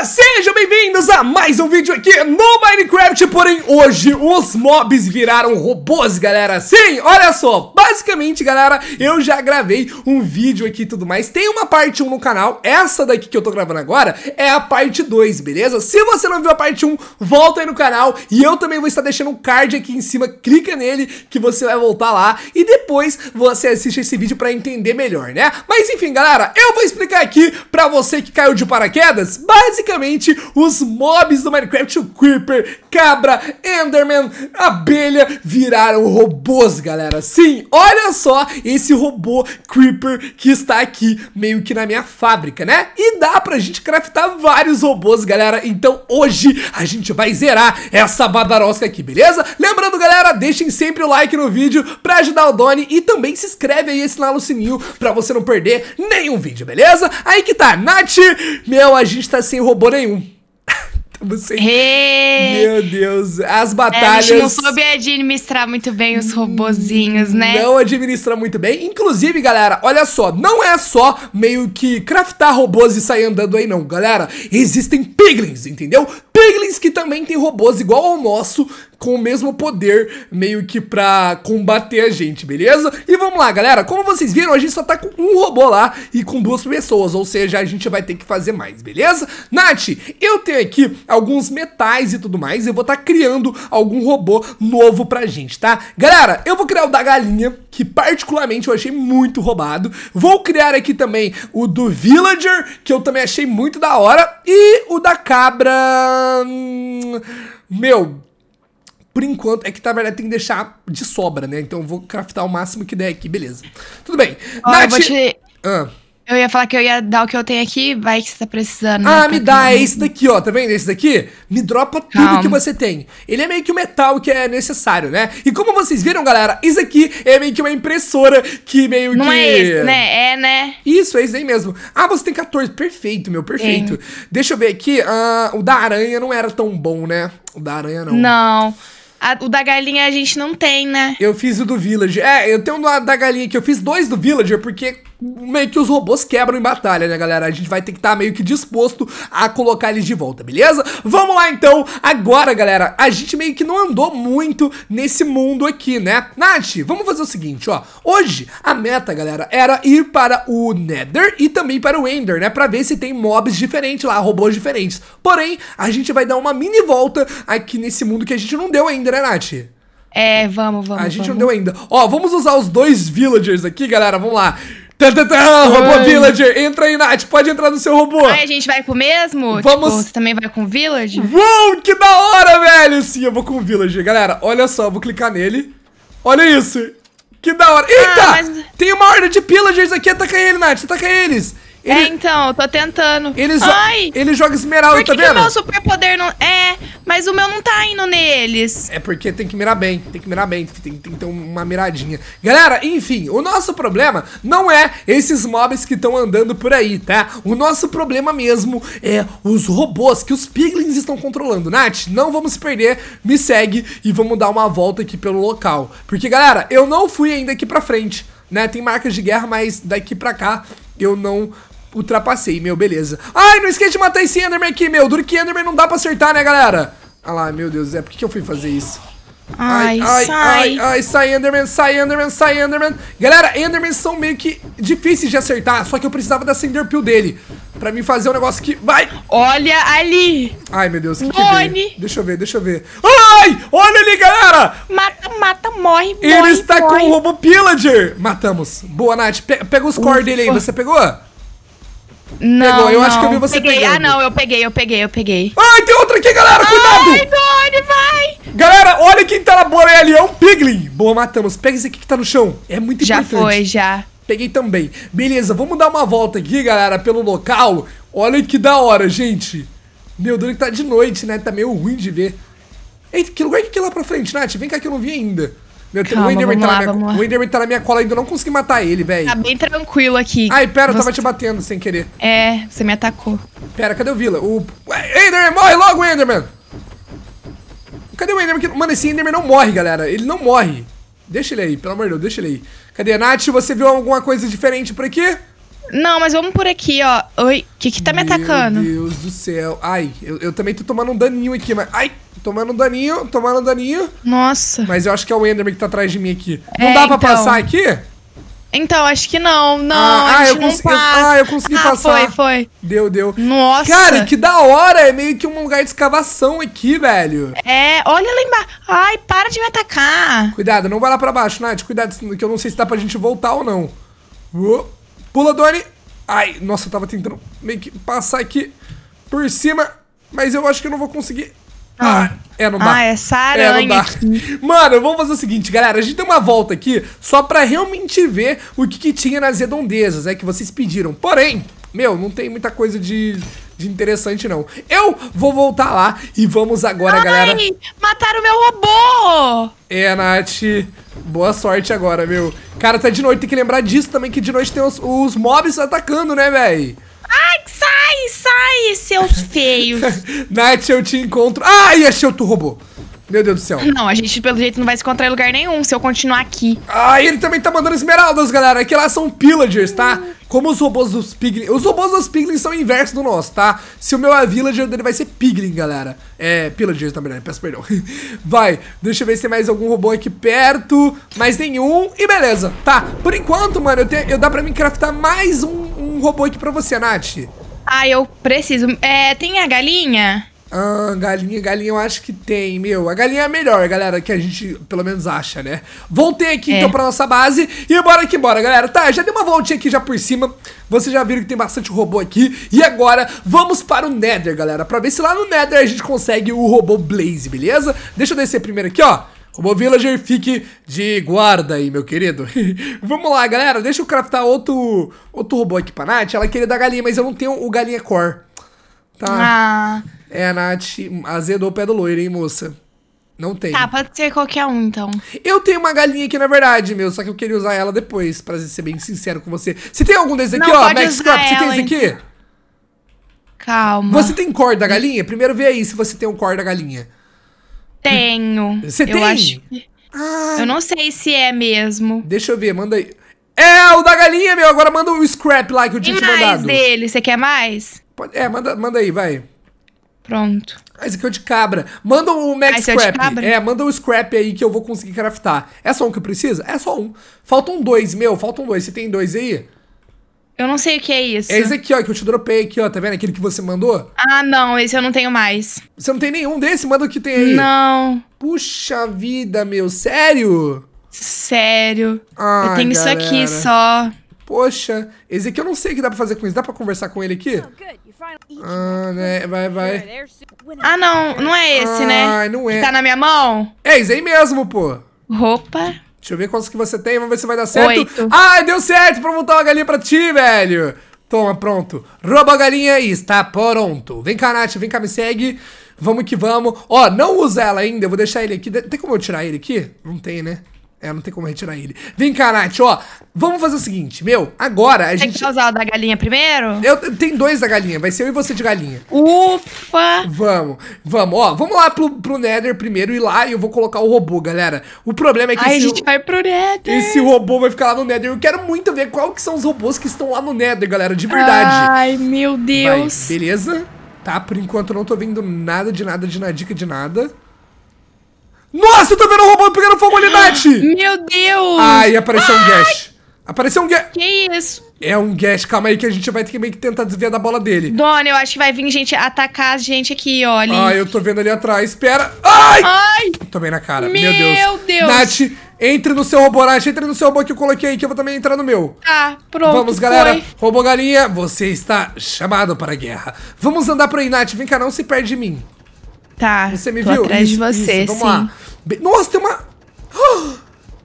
Yes! Sejam bem-vindos a mais um vídeo aqui no Minecraft, porém hoje os mobs viraram robôs, galera Sim, olha só, basicamente, galera, eu já gravei um vídeo aqui e tudo mais Tem uma parte 1 no canal, essa daqui que eu tô gravando agora é a parte 2, beleza? Se você não viu a parte 1, volta aí no canal E eu também vou estar deixando um card aqui em cima, clica nele que você vai voltar lá E depois você assiste esse vídeo pra entender melhor, né? Mas enfim, galera, eu vou explicar aqui pra você que caiu de paraquedas Basicamente os mobs do Minecraft, o Creeper, Cabra, Enderman, Abelha, viraram robôs, galera. Sim, olha só esse robô Creeper que está aqui meio que na minha fábrica, né? E dá pra gente craftar vários robôs, galera. Então hoje a gente vai zerar essa badarosca aqui, beleza? Lembrando, galera, deixem sempre o like no vídeo pra ajudar o Doni e também se inscreve aí e assinala o sininho pra você não perder nenhum vídeo, beleza? Aí que tá, Nath, meu, a gente tá sem robô nenhum. Você... Hey! Meu Deus, as é, batalhas. É, a gente não soube administrar muito bem os robozinhos, né? Não administra muito bem. Inclusive, galera, olha só, não é só meio que craftar robôs e sair andando aí, não, galera. Existem piglins, entendeu? Piglins que também tem robôs igual ao nosso, com o mesmo poder, meio que pra combater a gente, beleza? E vamos lá, galera. Como vocês viram, a gente só tá com um robô lá e com duas pessoas, ou seja, a gente vai ter que fazer mais, beleza? Nath, eu tenho aqui alguns metais e tudo mais, eu vou tá criando algum robô novo pra gente, tá? Galera, eu vou criar o da galinha, que particularmente eu achei muito roubado. Vou criar aqui também o do villager, que eu também achei muito da hora, e o da cabra... Hum, meu, por enquanto, é que tá, na verdade tem que deixar de sobra, né? Então eu vou craftar o máximo que der aqui, beleza. Tudo bem. Oh, Nath... Eu, te... ah. eu ia falar que eu ia dar o que eu tenho aqui, vai que você tá precisando. Né, ah, né? me dá, é esse daqui, ó, tá vendo? Esse daqui? Me dropa tudo Calma. que você tem. Ele é meio que o metal que é necessário, né? E como vocês viram, galera, isso aqui é meio que uma impressora que meio Não que... Não é esse, né? É, né? Isso, é isso aí mesmo. Ah, você tem 14, perfeito, meu, perfeito. Deixa eu ver aqui, ah, o da aranha não era tão bom, né? O da aranha não. Não. A, o da galinha a gente não tem, né? Eu fiz o do Villager. É, eu tenho um da, galinha que eu fiz dois do Villager, porque meio que os robôs quebram em batalha, né, galera? A gente vai ter que estar tá meio que disposto a colocar eles de volta, beleza? Vamos lá, então. Agora, galera, a gente meio que não andou muito nesse mundo aqui, né? Nath, vamos fazer o seguinte, ó. Hoje, a meta, galera, era ir para o Nether e também para o Ender, né? Pra ver se tem mobs diferentes lá, robôs diferentes. Porém, a gente vai dar uma mini volta aqui nesse mundo que a gente não deu ainda ainda, né, Nath? É, vamos, vamos. A gente vamos. não deu ainda. Ó, vamos usar os dois villagers aqui, galera. Vamos lá. Tantantã, robô Villager, entra aí, Nath, pode entrar no seu robô. a gente vai com o mesmo? Vamos. Tipo, você também vai com o Villager? Uou, que da hora, velho! Sim, eu vou com o Villager. Galera, olha só, vou clicar nele. Olha isso. Que da hora. Eita! Ah, mas... Tem uma horda de Pillagers aqui, ataca ele, Nath, ataca eles. É, ele... É, então, eu tô tentando. Ele, jo Ai, ele joga esmeralda, tá vendo? Por que tá o meu superpoder não... É, mas o meu não tá indo neles. É porque tem que mirar bem, tem que mirar bem, tem, tem que ter uma miradinha. Galera, enfim, o nosso problema não é esses mobs que estão andando por aí, tá? O nosso problema mesmo é os robôs que os piglins estão controlando. Nath, não vamos perder, me segue e vamos dar uma volta aqui pelo local. Porque, galera, eu não fui ainda aqui pra frente, né? Tem marcas de guerra, mas daqui pra cá eu não Ultrapassei, meu, beleza. Ai, não esquece de matar esse Enderman aqui, meu. Duro que Enderman não dá pra acertar, né, galera? Ah lá, meu Deus, é por que, que eu fui fazer isso? Ai, ai, sai. Ai, ai, sai Enderman, sai Enderman, sai Enderman. Galera, Endermans são meio que difíceis de acertar, só que eu precisava da Cinder Pill dele. Pra mim fazer um negócio que... Vai! Olha ali! Ai, meu Deus, que que Deixa eu ver, deixa eu ver. Ai! Olha ali, galera! Mata, mata, morre, Ele está morre. com o Robo Pillager. Matamos. Boa, Nath. Pega, pega os cordes dele aí, você pegou? Não, Pegou, eu não. acho que eu vi você peguei. Ah, pegando. Ah, não, eu peguei, eu peguei, eu peguei. Ai, tem outra aqui, galera, cuidado! Ai, onde vai! Galera, olha quem tá na bola ali, é um piglin. Boa, matamos. Pega esse aqui que tá no chão. É muito já importante. Já foi, já. Peguei também. Beleza, vamos dar uma volta aqui, galera, pelo local. Olha que da hora, gente. Meu Deus, ele tá de noite, né? Tá meio ruim de ver. Eita, que lugar que é lá pra frente, Nath? Vem cá que eu não vi ainda. Meu Calma, o Enderman, tá lá, na minha, o Enderman tá na minha cola ainda, eu não consegui matar ele, velho. Tá bem tranquilo aqui. Ai, pera, eu tava te batendo sem querer. É, você me atacou. Pera, cadê o Vila? O... Enderman, morre logo, Enderman! Cadê o Enderman? Mano, esse Enderman não morre, galera. Ele não morre. Deixa ele aí, pelo amor de Deus, deixa ele aí. Cadê, Nath? Você viu alguma coisa diferente por aqui? Não, mas vamos por aqui, ó. Oi, o que que tá me atacando? Meu Deus do céu. Ai, eu, eu também tô tomando um daninho aqui, mas... Ai, tomando um daninho, tomando um daninho. Nossa. Mas eu acho que é o Enderman que tá atrás de mim aqui. Não é, dá pra então. passar aqui? Então, acho que não. Não, ah, ah eu não passa. ah, eu consegui ah, passar. Foi, foi. Deu, deu. Nossa. Cara, que da hora. É meio que um lugar de escavação aqui, velho. É, olha lá embaixo. Ai, para de me atacar. Cuidado, não vai lá pra baixo, Nath. Cuidado, que eu não sei se dá pra gente voltar ou não. Uh, pula, Doni. Ai, nossa, eu tava tentando meio que passar aqui por cima. Mas eu acho que eu não vou conseguir. Ah, ah, é, não dá. Ah, essa é aranha. É, não dá. Mano, vamos fazer o seguinte, galera. A gente deu uma volta aqui só pra realmente ver o que, que tinha nas redondezas, é né, que vocês pediram. Porém, meu, não tem muita coisa de, de interessante, não. Eu vou voltar lá e vamos agora, Ai, galera. Mataram meu robô! É, Nath. Boa sorte agora, meu. Cara, até tá de noite, tem que lembrar disso também, que de noite tem os, os mobs atacando, né, velho? Ai, que Sai, sai, seus é feios. Nath, eu te encontro. Ai, achei outro robô. Meu Deus do céu. Não, a gente pelo jeito não vai se encontrar em lugar nenhum se eu continuar aqui. Ah, e ele também tá mandando esmeraldas, galera. Aqui lá são pillagers, tá? Como os robôs dos piglins... Os robôs dos piglins são o inverso do nosso, tá? Se o meu é villager, ele vai ser piglin, galera. É, pillagers, na verdade. Peço perdão. Vai, deixa eu ver se tem mais algum robô aqui perto. Mais nenhum. E beleza, tá? Por enquanto, mano, eu, tenho, eu dá pra mim craftar mais um, um robô aqui pra você, Nath. Ah, eu preciso. É, tem a galinha? Ah, galinha, galinha eu acho que tem, meu. A galinha é a melhor, galera, que a gente pelo menos acha, né? Voltei aqui é. então pra nossa base e bora que bora, galera. Tá, já dei uma voltinha aqui já por cima. Vocês já viram que tem bastante robô aqui. E agora vamos para o Nether, galera, pra ver se lá no Nether a gente consegue o robô Blaze, beleza? Deixa eu descer primeiro aqui, ó. Robô villager, fique de guarda aí, meu querido. Vamos lá, galera. Deixa eu craftar outro, outro robô aqui pra Nath. Ela é queria dar galinha, mas eu não tenho o galinha core. Tá. Ah. É, a Nath azedou o pé do loiro, hein, moça? Não tem. Tá, pode ser qualquer um, então. Eu tenho uma galinha aqui, na verdade, meu. Só que eu queria usar ela depois, pra ser bem sincero com você. Você tem algum desses aqui, não, ó? Max Crop, você tem esse aqui? Então. Calma. Você tem core da galinha? Primeiro vê aí se você tem um core da galinha. Tenho. Você tem? Acho... Ah. Eu não sei se é mesmo. Deixa eu ver, manda aí. É, o da galinha, meu. Agora manda o um scrap lá que eu tinha te mandado. mais dele. Você quer mais? É, manda, manda aí, vai. Pronto. Ah, esse aqui é o de cabra. Manda o Max ah, é Scrap. É, é, manda o Scrap aí que eu vou conseguir craftar. É só um que precisa? É só um. Faltam dois, meu. Faltam dois. Você tem dois aí? Eu não sei o que é isso. É esse aqui, ó, que eu te dropei aqui, ó. Tá vendo? Aquele que você mandou? Ah, não. Esse eu não tenho mais. Você não tem nenhum desse? Manda o que tem aí. Não. Puxa vida, meu. Sério? Sério. Ah, eu tenho galera. isso aqui só. Poxa, esse aqui eu não sei o que dá pra fazer com isso. Dá pra conversar com ele aqui? Oh, ah, né? Vai, vai. Ah, não. Não é esse, ah, né? Ah, não é. Que tá na minha mão? É esse aí mesmo, pô. Roupa. Deixa eu ver quantos que você tem, vamos ver se vai dar certo. Oito. Ai, deu certo pra montar uma galinha pra ti, velho. Toma, pronto. Rouba a galinha e está pronto. Vem cá, Nath, vem cá, me segue. Vamos que vamos. Ó, não usa ela ainda, eu vou deixar ele aqui. Tem como eu tirar ele aqui? Não tem, né? É, não tem como retirar ele. Vem cá, Nath, ó. Vamos fazer o seguinte, meu. Agora a tem gente. Tem que usar o da galinha primeiro? Eu, tem dois da galinha. Vai ser eu e você de galinha. Ufa! Vamos, vamos. Ó, vamos lá pro, pro Nether primeiro e lá eu vou colocar o robô, galera. O problema é que. Ai, esse, a gente vai pro Nether. Esse robô vai ficar lá no Nether. Eu quero muito ver qual que são os robôs que estão lá no Nether, galera. De verdade. Ai, meu Deus. Vai, beleza? Tá, por enquanto eu não tô vendo nada de nada de nada de nada. Nossa, eu tô vendo o robô pegando fogo ali, Nath! Meu Deus! Ai, apareceu um gas. Apareceu um gas. Que isso? É um gas, calma aí que a gente vai ter que meio que tentar desviar da bola dele. Dona, eu acho que vai vir gente atacar a gente aqui, olha. Ah, eu tô vendo ali atrás, espera. Ai! Ai! Tomei na cara, meu, meu Deus. Meu Deus. Nath, entre no seu robô, Nath, entre no seu robô que eu coloquei aí, que eu vou também entrar no meu. Tá, pronto, Vamos, galera. Foi. Robô Galinha, você está chamado para a guerra. Vamos andar por aí, Nath, vem cá, não se perde de mim. Tá. Você me viu? Atrás isso, de você, isso. Vamos sim. lá. Nossa, tem uma. Ah!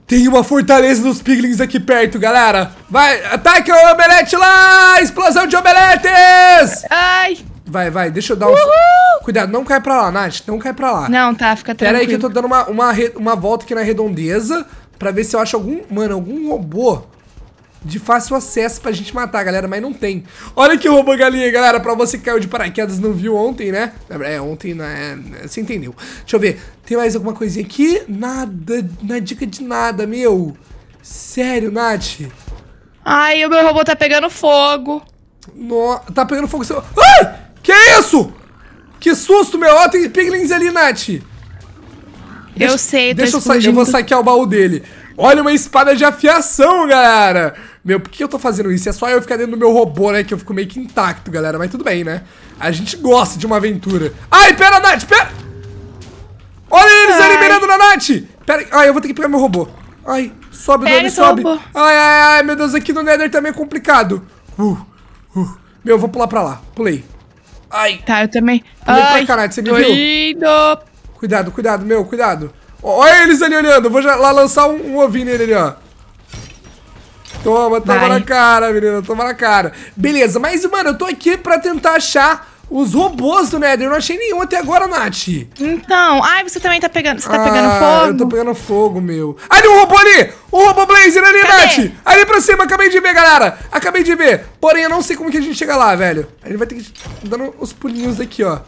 Tem uma fortaleza dos piglins aqui perto, galera. Vai, ataque o omelete lá! Explosão de omeletes! Ai! Vai, vai, deixa eu dar um... Uhul! Cuidado, não cai pra lá, Nath, não cai pra lá. Não, tá, fica tranquilo. Pera aí que eu tô dando uma, uma, uma volta aqui na redondeza pra ver se eu acho algum... Mano, algum robô de fácil acesso pra gente matar, galera, mas não tem. Olha que roubou galinha, galera, pra você que caiu de paraquedas não viu ontem, né? É, ontem, né? É, você entendeu. Deixa eu ver, tem mais alguma coisinha aqui? Nada, na é dica de nada, meu. Sério, Nath? Ai, o meu robô tá pegando fogo. No... Tá pegando fogo seu... Ai! Que isso? Que susto, meu! Ó, tem piglins ali, Nath! Deixa, eu sei, Deixa eu sair, eu vou saquear o baú dele. Olha uma espada de afiação, galera! Meu, por que eu tô fazendo isso? É só eu ficar dentro do meu robô, né? Que eu fico meio que intacto, galera. Mas tudo bem, né? A gente gosta de uma aventura. Ai, pera, Nath, pera! Olha eles ai. ali na Nath! Pera, ai, eu vou ter que pegar meu robô. Ai, sobe, Pega Dani, sobe. Ai, ai, ai, meu Deus, aqui no Nether também tá meio complicado. Uh, uh. Meu, eu vou pular pra lá. Pulei. Ai. Tá, eu também. Pulei ai, pra Nath. você me viu? Indo. Cuidado, cuidado, meu, cuidado. Olha eles ali olhando. vou já lá lançar um, um ovinho nele ali, ó. Toma, toma Vai. na cara, menina. Toma na cara. Beleza, mas, mano, eu tô aqui pra tentar achar os robôs do Nether. Eu não achei nenhum até agora, Nath. Então, ai, você também tá pegando. Você tá ah, pegando fogo? Eu tô pegando fogo, meu. Ali um robô ali! Um robô blazer ali, Cadê? Nath! Ali pra cima, acabei de ver, galera! Acabei de ver! Porém, eu não sei como que a gente chega lá, velho. A gente vai ter que ir dando os pulinhos daqui, ó.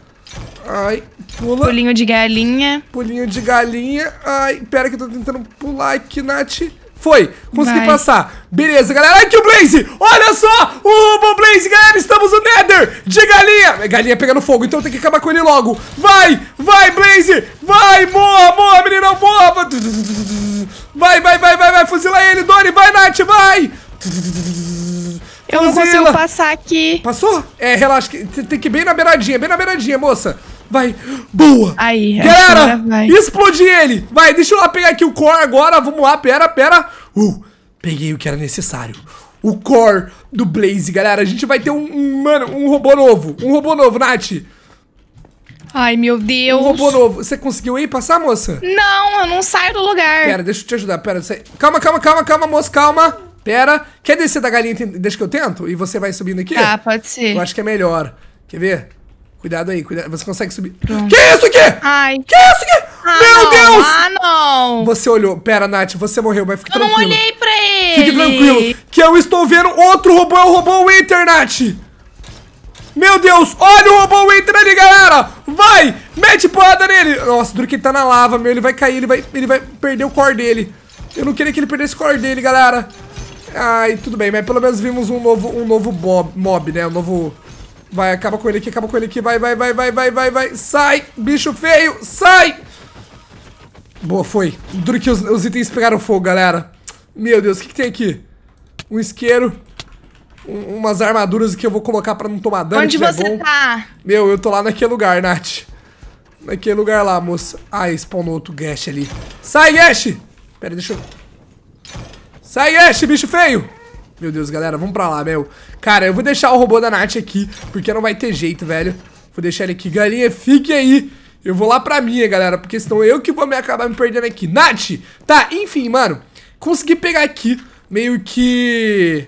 Ai, pula. Pulinho de galinha. Pulinho de galinha. Ai, pera que eu tô tentando pular aqui, Nath. Foi, consegui Vai. passar. Beleza, galera. Aqui o Blaze! Olha só! O bom Blaze, galera! Estamos no Nether de galinha! É galinha pegando fogo, então tem que acabar com ele logo. Vai! Vai, Blaze! Vai! Morra, morra, menina, morra! Vai, vai, vai, vai, vai! Fuzila ele, Dori, Vai, Nath, vai! Eu não consigo passar aqui. Passou? É, relaxa. Tem que ir bem na beiradinha, bem na beiradinha, moça vai. Boa! Aí, Galera, vai. explodi ele! Vai, deixa eu lá pegar aqui o core agora. Vamos lá, pera, pera. Uh, peguei o que era necessário. O core do Blaze, galera. A gente vai ter um, um mano, um robô novo. Um robô novo, Nath. Ai, meu Deus. Um robô novo. Você conseguiu aí passar, moça? Não, eu não saio do lugar. Pera, deixa eu te ajudar. Pera, sai. Calma, calma, calma, calma, moça, calma. Pera. Quer descer da galinha? Deixa que eu tento? E você vai subindo aqui? Tá, pode ser. Eu acho que é melhor. Quer ver? Cuidado aí, cuidado. Você consegue subir. Que isso aqui? Ai. Que isso aqui? Ah, Meu não. Deus! Ah, não! Você olhou. Pera, Nath, você morreu, mas fique tranquilo. Eu não olhei pra ele. Fique tranquilo, que eu estou vendo outro robô, é o robô Winter, Nath. Meu Deus, olha o robô Winter ali, galera! Vai! Mete porrada nele! Nossa, o Druk tá na lava, meu. Ele vai cair, ele vai, ele vai perder o core dele. Eu não queria que ele perdesse o core dele, galera. Ai, tudo bem, mas pelo menos vimos um novo, um novo mob, né? Um novo Vai, acaba com ele aqui, acaba com ele aqui. Vai, vai, vai, vai, vai, vai, vai. Sai, bicho feio, sai! Boa, foi. Duro que os, os itens pegaram fogo, galera. Meu Deus, o que, que, tem aqui? Um isqueiro. Um, umas armaduras que eu vou colocar pra não tomar dano. Onde é você é tá? Meu, eu tô lá naquele lugar, Nath. Naquele lugar lá, moça. Ah, spawnou outro Gash ali. Sai, Gash! Pera, deixa eu... Sai, Gash, bicho feio! Meu Deus, galera, vamos pra lá, meu. Cara, eu vou deixar o robô da Nath aqui, porque não vai ter jeito, velho. Vou deixar ele aqui. Galinha, fique aí. Eu vou lá pra minha, galera, porque senão eu que vou me acabar me perdendo aqui. Nath! Tá, enfim, mano. Consegui pegar aqui, meio que...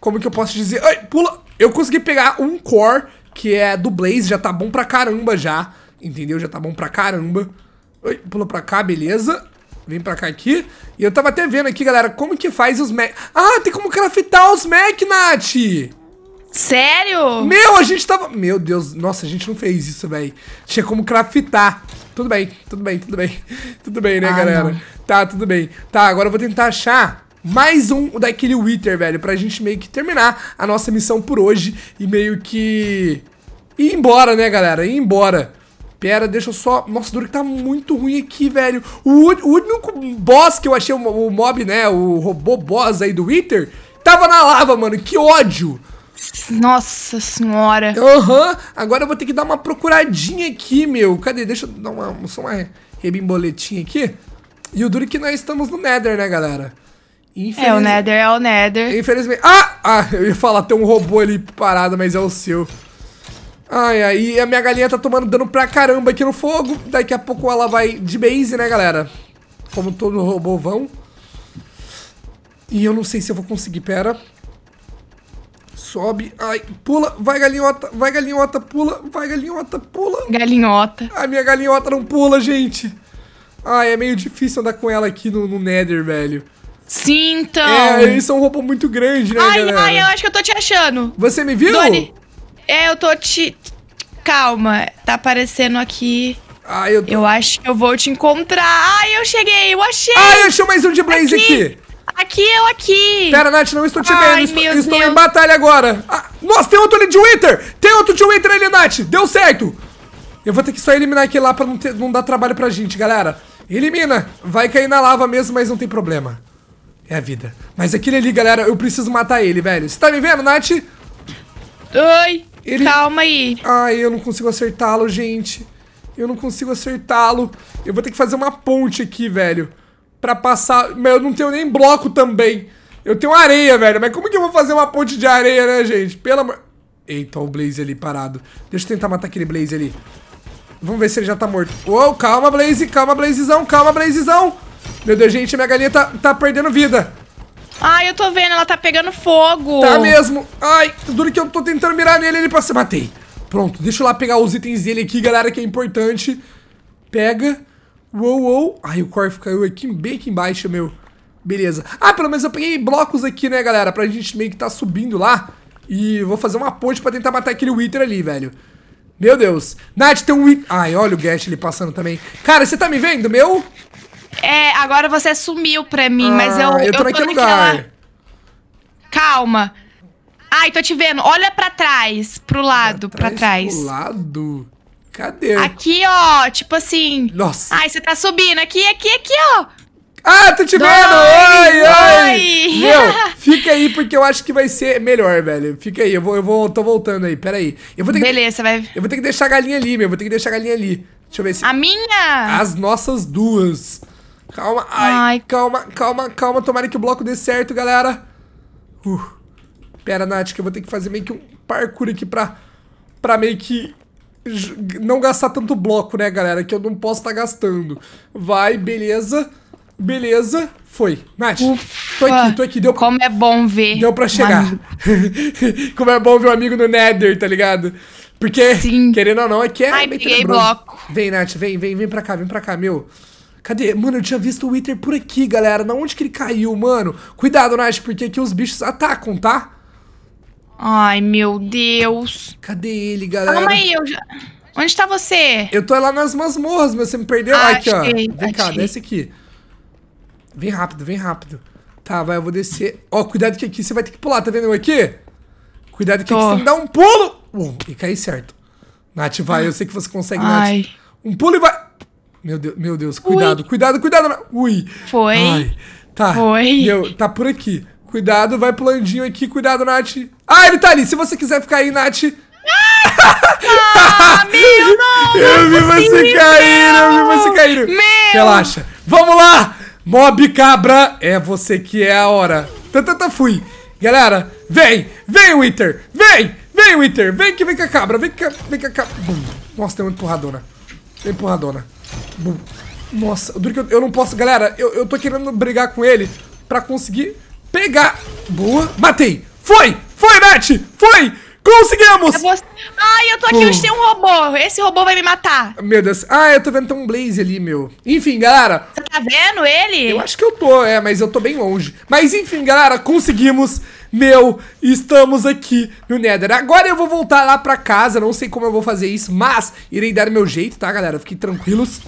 Como que eu posso dizer? Ai, pula! Eu consegui pegar um core, que é do Blaze, já tá bom pra caramba já. Entendeu? Já tá bom pra caramba. Ai, pula pra cá, beleza. Vim pra cá aqui. E eu tava até vendo aqui, galera, como que faz os Mac. Ah, tem como craftar os Mac, Nath! Sério? Meu, a gente tava... Meu Deus, nossa, a gente não fez isso, velho. Tinha como craftar. Tudo bem, tudo bem, tudo bem. Tudo bem, né, ah, galera? Não. Tá, tudo bem. Tá, agora eu vou tentar achar mais um daquele Wither, velho, pra gente meio que terminar a nossa missão por hoje e meio que ir embora, né, galera? Ir embora. Pera, deixa eu só... Nossa, duro que tá muito ruim aqui, velho. O, o único boss que eu achei, o, o mob, né, o robô boss aí do Wither, tava na lava, mano. Que ódio. Nossa senhora. Aham. Uhum. Agora eu vou ter que dar uma procuradinha aqui, meu. Cadê? Deixa eu dar uma, só uma rebimboletinha aqui. E o duro que nós estamos no Nether, né, galera? Infeliz... É o Nether, é o Nether. Infelizmente... Ah! Ah, eu ia falar, tem um robô ali parado, mas é o seu. Ai, ai, a minha galinha tá tomando dano pra caramba aqui no fogo. Daqui a pouco ela vai de base, né, galera? Como todo robô vão. E eu não sei se eu vou conseguir, pera. Sobe, ai, pula, vai galinhota, vai galinhota, pula, vai galinhota, pula. Galinhota. A minha galinhota não pula, gente. Ai, é meio difícil andar com ela aqui no, no Nether, velho. Sim, então. É, eles são um robô muito grande, né, Ai, galera? ai, eu acho que eu tô te achando. Você me viu? Doni. É, eu tô te. Calma, tá aparecendo aqui. Ah, eu, tô... eu acho que eu vou te encontrar. Ai, eu cheguei, eu achei. Ai, eu achei mais um de Blaze aqui. Aqui, eu aqui. Pera, Nath, não estou te Ai, vendo. Estou, estou em batalha agora. Ah, nossa, tem outro ali de Winter. Tem outro de Winter ali, Nath. Deu certo. Eu vou ter que só eliminar aquele lá pra não, ter, não dar trabalho pra gente, galera. Elimina. Vai cair na lava mesmo, mas não tem problema. É a vida. Mas aquele ali, galera, eu preciso matar ele, velho. Você tá me vendo, Nath? Oi. Ele... Calma aí. Ai, eu não consigo acertá-lo, gente. Eu não consigo acertá-lo. Eu vou ter que fazer uma ponte aqui, velho. Pra passar... Mas eu não tenho nem bloco também. Eu tenho areia, velho. Mas como que eu vou fazer uma ponte de areia, né, gente? Pelo amor... Eita, o Blaze ali parado. Deixa eu tentar matar aquele Blaze ali. Vamos ver se ele já tá morto. Uou, calma, Blaze. Calma, Blazezão. Calma, Blazezão. Meu Deus, gente. Minha galinha tá, tá perdendo vida. Ai, eu tô vendo, ela tá pegando fogo. Tá mesmo. Ai, duro que eu tô tentando mirar nele, ele passa. Matei. Pronto, deixa eu lá pegar os itens dele aqui, galera, que é importante. Pega. Uou, uou. Ai, o corpo caiu aqui, bem aqui embaixo, meu. Beleza. Ah, pelo menos eu peguei blocos aqui, né, galera? Pra gente meio que tá subindo lá. E vou fazer uma ponte pra tentar matar aquele Wither ali, velho. Meu Deus. Nath, tem um Wither... Ai, olha o Gash ali passando também. Cara, você tá me vendo, meu? É, agora você sumiu pra mim, ah, mas eu. Ah, eu tô, eu tô naquele naquela... lugar. Calma. Ai, tô te vendo. Olha pra trás, pro lado, pra, pra trás. Pro lado? Cadê? Aqui, ó. Tipo assim. Nossa. Ai, você tá subindo. Aqui, aqui, aqui, ó. Ah, tô te vendo! Oi, oi! Meu, fica aí porque eu acho que vai ser melhor, velho. Fica aí, eu vou, eu vou, tô voltando aí, pera aí. Eu vou ter Beleza, vai. Eu vou ter que deixar a galinha ali, meu. Vou ter que deixar a galinha ali. Deixa eu ver se. A minha? As nossas duas. Calma, ai, ai, calma, calma, calma. Tomara que o bloco dê certo, galera. Uh, pera, Nath, que eu vou ter que fazer meio que um parkour aqui pra, pra meio que não gastar tanto bloco, né, galera? Que eu não posso estar tá gastando. Vai, beleza. Beleza. Foi. Nath, Ufa, tô aqui, tô aqui. Deu... Como é bom ver. Deu pra chegar. como é bom ver um amigo no Nether, tá ligado? Porque, Sim. querendo ou não, é que é Ai, peguei bloco. Vem, Nath, vem, vem, vem pra cá, vem pra cá, meu. Cadê? Mano, eu tinha visto o Wither por aqui, galera. Na onde que ele caiu, mano? Cuidado, Nath, porque aqui os bichos atacam, tá? Ai, meu Deus. Cadê ele, galera? Calma aí, eu já... Onde tá você? Eu tô lá nas masmorras, mas você me perdeu. Ah, aqui, achei, ó. Vem achei. cá, desce aqui. Vem rápido, vem rápido. Tá, vai, eu vou descer. Ó, cuidado que aqui você vai ter que pular, tá vendo eu aqui? Cuidado que tô. aqui você tem que dar um pulo. Uh, e cair certo. Nath, vai, eu sei que você consegue, Ai. Nath. Um pulo e vai. Meu Deus, meu Deus, cuidado, Ui. cuidado, cuidado. Ui. Foi. Ai. Tá. Foi. Meu, tá por aqui. Cuidado, vai pro Landinho aqui, cuidado, Nath. Ah, ele tá ali. Se você quiser ficar aí, Nath. Ah, meu, não, eu vi você cair, eu vi você cair. Relaxa. Vamos lá! Mob Cabra, é você que é a hora. Tantanta tá, tá, tá, fui. Galera, vem! Vem, Wither! Vem! Vem, Wither! Vem que vem com a cabra! Vem que vem com a cabra! Nossa, tem uma empurradona. Tem empurradona. Nossa, duro que eu, não posso... Galera, eu, eu tô querendo brigar com ele pra conseguir pegar. Boa. Matei. Foi! Foi, Nath! Foi! Conseguimos! É Ai, eu tô aqui, eu eu um robô. Esse robô vai me matar. Meu Deus. Ah, eu tô vendo tem um Blaze ali, meu. Enfim, galera. Você tá vendo ele? Eu acho que eu tô, é, mas eu tô bem longe. Mas enfim, galera, conseguimos. Meu, estamos aqui no Nether. Agora eu vou voltar lá pra casa, não sei como eu vou fazer isso, mas irei dar meu jeito, tá, galera? Fiquem tranquilos.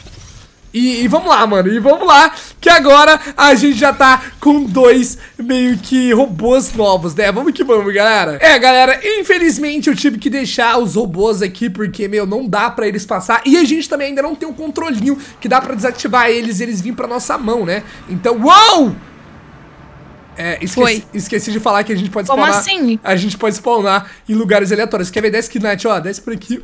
E, e, vamos lá, mano, e vamos lá, que agora a gente já tá com dois meio que robôs novos, né? Vamos que vamos, galera. É, galera, infelizmente eu tive que deixar os robôs aqui, porque, meu, não dá pra eles passar. E a gente também ainda não tem um controlinho que dá pra desativar eles e eles virem pra nossa mão, né? Então, uou! É, esqueci, esqueci, de falar que a gente pode spawnar. Como assim? A gente pode spawnar em lugares aleatórios. Quer ver? Desce aqui, Night, ó. Desce por aqui.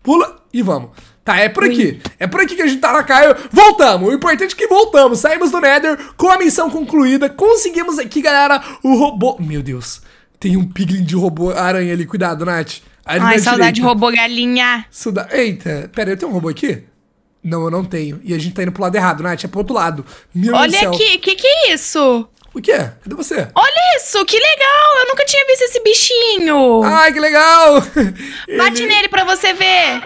Pula e vamos. Tá, é por aqui. É por aqui que a gente tá na Caio. Voltamos. O importante é que voltamos. Saímos do Nether com a missão concluída. Conseguimos aqui, galera, o robô. Meu Deus. Tem um piglin de robô aranha ali. Cuidado, Nath. Ali Ai, saudade de robô galinha. Suda... Eita, pera, eu tenho um robô aqui? Não, eu não tenho. E a gente tá indo pro lado errado, Nath. É pro outro lado. Meu Olha aqui, o que que é isso? O que é? Cadê você? Olha isso, que legal! Eu nunca tinha visto esse bichinho! Ai, que legal! Bate Ele... nele pra você ver!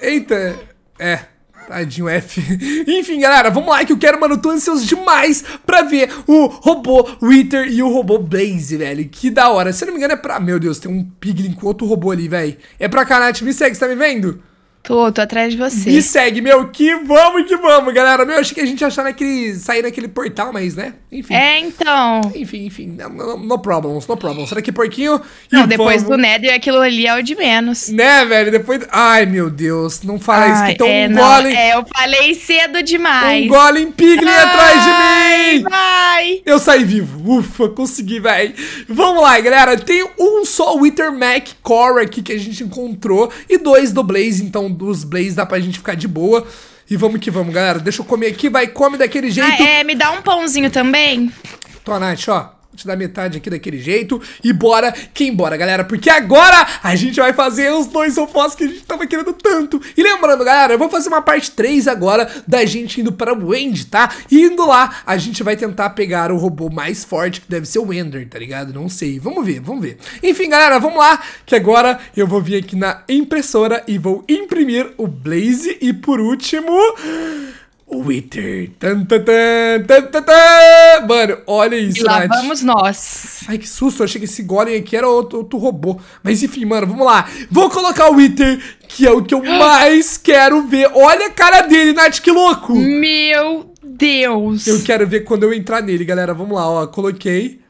Eita! É, Tadinho F. Enfim, galera, vamos lá que eu quero, mano, eu tô ansioso demais pra ver o robô Wither e o robô Blaze, velho. Que da hora. Se eu não me engano é pra... Meu Deus, tem um piglin com outro robô ali, velho. É pra cá, Nath. Me segue, você tá me vendo? Tô, tô atrás de você. Me segue, meu. Que vamos, que vamos, galera. Meu, achei que a gente ia achar naquele... sair naquele portal, mas, né? Enfim. É, então. Enfim, enfim. No, no problems, no problems. Será que é porquinho. Não, depois vamos... do Nether, é aquilo ali é o de menos. Né, velho? Depois. Ai, meu Deus. Não fala isso, que então é, um golem. É, eu falei cedo demais. Um golem piglin atrás de mim. Vai. Eu saí vivo. Ufa, consegui, velho. Vamos lá, galera. Tem um só Wither Mac Core aqui que a gente encontrou e dois do Blaze. Então, dos Blaze dá pra gente ficar de boa. E vamos que vamos, galera. Deixa eu comer aqui, vai, come daquele jeito. Ah, é, me dá um pãozinho também. Tô, Nath, ó te dar metade aqui daquele jeito. E bora que embora, galera. Porque agora a gente vai fazer os dois opostos que a gente tava querendo tanto. E lembrando, galera, eu vou fazer uma parte 3 agora da gente indo para o tá? E indo lá, a gente vai tentar pegar o robô mais forte, que deve ser o Ender, tá ligado? Não sei. Vamos ver, vamos ver. Enfim, galera, vamos lá. Que agora eu vou vir aqui na impressora e vou imprimir o Blaze. E por último... Wither. Tan, tan, tan, Mano, olha isso, E lá Nath. vamos nós. Ai, que susto. Eu achei que esse golem aqui era outro, outro robô. Mas enfim, mano, vamos lá. Vou colocar o Wither, que é o que eu mais quero ver. Olha a cara dele, Nath, que louco. Meu Deus. Eu quero ver quando eu entrar nele, galera. Vamos lá, ó. Coloquei.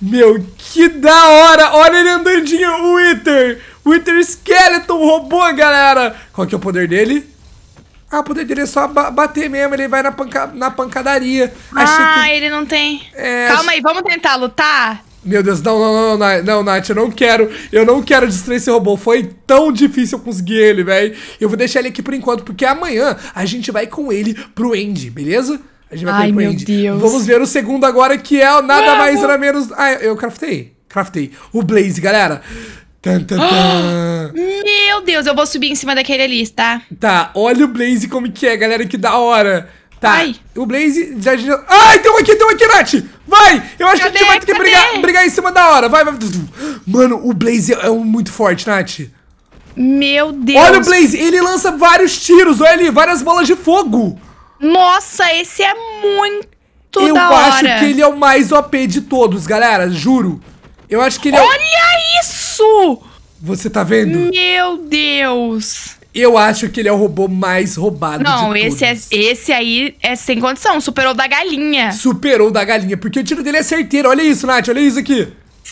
Meu, que da hora! Olha ele andandinho, o Wither! Wither Skeleton, robô, galera! Qual que é o poder dele? Ah, poder dele é só bater mesmo, ele vai na, panca na pancadaria. Ah, que... ele não tem. É... Calma aí, vamos tentar lutar? Meu Deus, não, não, não, não, não, Nath, eu não quero. Eu não quero destruir esse robô. Foi tão difícil conseguir ele, velho. Eu vou deixar ele aqui por enquanto, porque amanhã a gente vai com ele pro End, beleza? A gente vai Ai, com ele pro Deus. Vamos ver o segundo agora, que é o nada Vamos. mais, nada menos. Ah, eu craftei. Craftei. O Blaze, galera. Tan, tan, tan. Meu Deus, eu vou subir em cima daquele ali, tá? Tá, olha o Blaze como que é, galera, que da hora. Tá, Ai. o Blaze já... Ai, tem um aqui, tem um aqui, Nath! Vai! Eu acho cadê, que a gente vai ter que brigar, brigar em cima da hora, vai, vai. Mano, o Blaze é um muito forte, Nath. Meu Deus. Olha o Blaze, ele lança vários tiros, olha ali, várias bolas de fogo. Nossa, esse é muito Eu da hora. Eu acho que ele é o mais OP de todos, galera, juro. Eu acho que ele é... Olha isso! Você tá vendo? Meu Deus! Eu acho que ele é o robô mais roubado Não, de esse, É, esse aí é sem condição. Superou da galinha. Superou da galinha, porque o tiro dele é certeiro. Olha isso, Nath, olha isso aqui.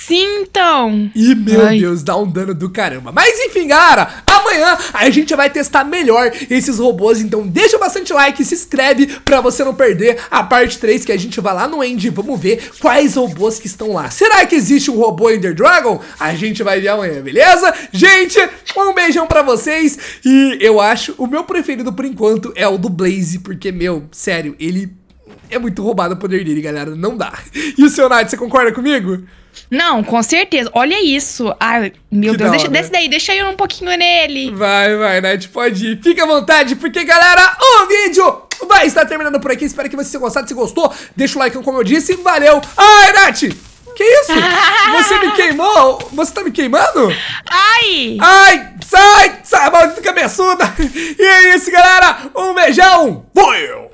Sim, então. E, meu Ai. Deus, dá um dano do caramba. Mas enfim, galera, amanhã a gente vai testar melhor esses robôs. Então deixa bastante like, se inscreve pra você não perder a parte 3 que a gente vai lá no End. Vamos ver quais robôs que estão lá. Será que existe um robô Ender Dragon? A gente vai ver amanhã, beleza? Gente, um beijão pra vocês. E eu acho, o meu preferido por enquanto é o do Blaze, porque, meu, sério, ele... É muito roubado o poder dele, galera. Não dá. E o seu Nath, você concorda comigo? Não, com certeza. Olha isso. Ai, meu que Deus. Deixa, desce daí, deixa eu um pouquinho nele. Vai, vai, Nath, né? pode ir. Fica à vontade, porque, galera, o vídeo vai estar terminando por aqui. Espero que vocês tenham gostado. Se gostou, deixa o like, como eu disse. Valeu. Ai, Nath! Que isso? Você me queimou? Você tá me queimando? Ai! Ai! Sai! Sai, maldita cabeçuda! E é isso, galera! Um beijão! Foi!